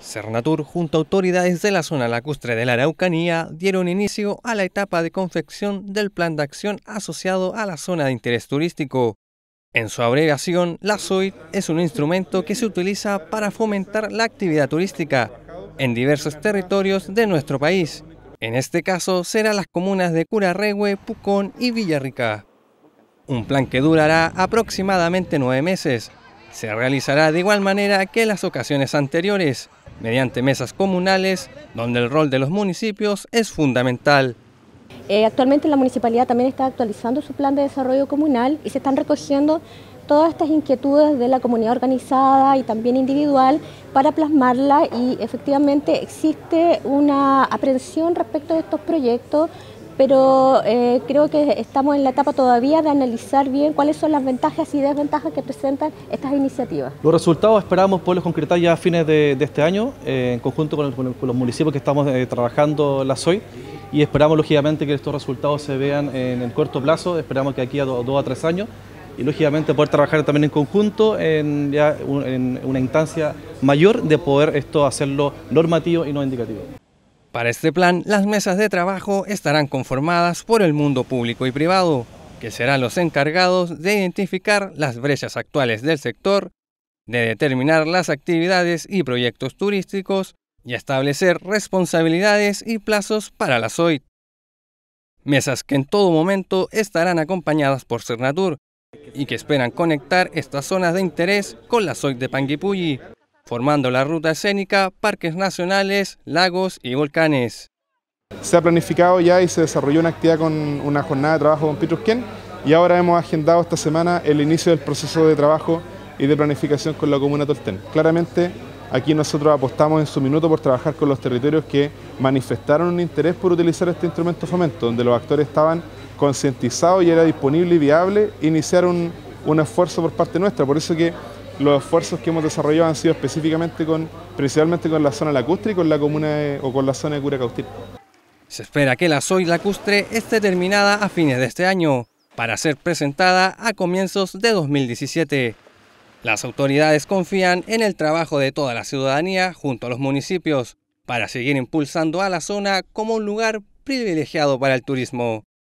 Cernatur, junto a autoridades de la zona lacustre de la Araucanía, dieron inicio a la etapa de confección del Plan de Acción asociado a la zona de interés turístico. En su abreviación, la SOIT es un instrumento que se utiliza para fomentar la actividad turística en diversos territorios de nuestro país. En este caso, serán las comunas de Curarrehue, Pucón y Villarrica. Un plan que durará aproximadamente nueve meses. Se realizará de igual manera que las ocasiones anteriores mediante mesas comunales, donde el rol de los municipios es fundamental. Eh, actualmente la municipalidad también está actualizando su plan de desarrollo comunal y se están recogiendo todas estas inquietudes de la comunidad organizada y también individual para plasmarla y efectivamente existe una aprehensión respecto de estos proyectos pero eh, creo que estamos en la etapa todavía de analizar bien cuáles son las ventajas y desventajas que presentan estas iniciativas. Los resultados esperamos poderlos concretar ya a fines de, este año, eh, en conjunto con, los municipios que estamos eh, trabajando las hoy, y esperamos lógicamente que estos resultados se vean en el corto plazo, esperamos que aquí a dos a tres años, y lógicamente poder trabajar también en conjunto en, en una instancia mayor de poder esto hacerlo normativo y no indicativo. Para este plan, las mesas de trabajo estarán conformadas por el mundo público y privado, que serán los encargados de identificar las brechas actuales del sector, de determinar las actividades y proyectos turísticos y establecer responsabilidades y plazos para las OIT. Mesas que en todo momento estarán acompañadas por Cernatur y que esperan conectar estas zonas de interés con las OIT de Panguipulli, formando la ruta escénica, parques nacionales, lagos y volcanes. Se ha planificado ya y se desarrolló una actividad con una jornada de trabajo con Pitrusquén y ahora hemos agendado esta semana el inicio del proceso de trabajo y de planificación con la comuna Tolten. Claramente aquí nosotros apostamos en su minuto por trabajar con los territorios que manifestaron un interés por utilizar este instrumento fomento, donde los actores estaban concientizados y era disponible y viable iniciar un, un esfuerzo por parte nuestra. Por eso que los esfuerzos que hemos desarrollado han sido específicamente con, principalmente con la zona lacustre y con la comuna o con la zona de Curacaustil. Se espera que la soy lacustre esté terminada a fines de este año para ser presentada a comienzos de 2017. Las autoridades confían en el trabajo de toda la ciudadanía junto a los municipios para seguir impulsando a la zona como un lugar privilegiado para el turismo.